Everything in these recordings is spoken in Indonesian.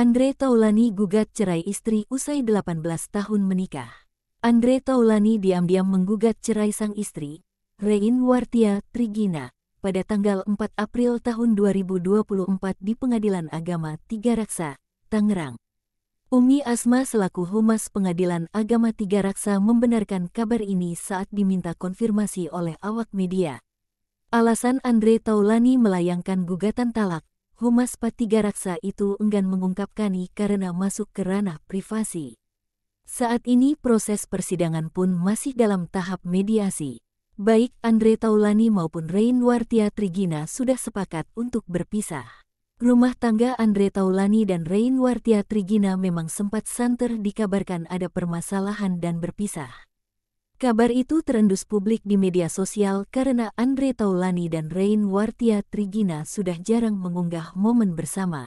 Andre Taulani gugat cerai istri usai 18 tahun menikah. Andre Taulani diam-diam menggugat cerai sang istri, Rein Wartia Trigina, pada tanggal 4 April tahun 2024 di Pengadilan Agama Tiga Raksa, Tangerang. Umi Asma selaku humas Pengadilan Agama Tiga Raksa membenarkan kabar ini saat diminta konfirmasi oleh awak media. Alasan Andre Taulani melayangkan gugatan talak Humas Patiga Raksa itu enggan mengungkapkani karena masuk ke ranah privasi. Saat ini proses persidangan pun masih dalam tahap mediasi. Baik Andre Taulani maupun Rain Wartia Trigina sudah sepakat untuk berpisah. Rumah tangga Andre Taulani dan Rain Wartia Trigina memang sempat santer dikabarkan ada permasalahan dan berpisah. Kabar itu terendus publik di media sosial karena Andre Taulani dan Rain Wartia Trigina sudah jarang mengunggah momen bersama.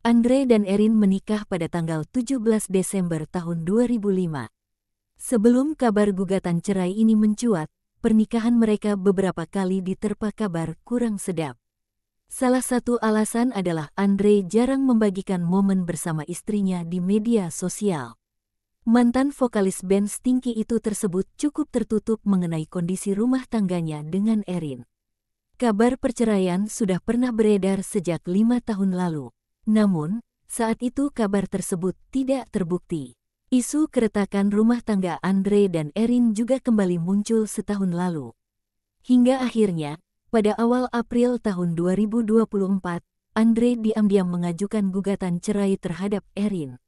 Andre dan Erin menikah pada tanggal 17 Desember tahun 2005. Sebelum kabar gugatan cerai ini mencuat, pernikahan mereka beberapa kali diterpa kabar kurang sedap. Salah satu alasan adalah Andre jarang membagikan momen bersama istrinya di media sosial. Mantan vokalis band Stinky itu tersebut cukup tertutup mengenai kondisi rumah tangganya dengan Erin. Kabar perceraian sudah pernah beredar sejak lima tahun lalu. Namun, saat itu kabar tersebut tidak terbukti. Isu keretakan rumah tangga Andre dan Erin juga kembali muncul setahun lalu. Hingga akhirnya, pada awal April tahun 2024, Andre diam-diam mengajukan gugatan cerai terhadap Erin.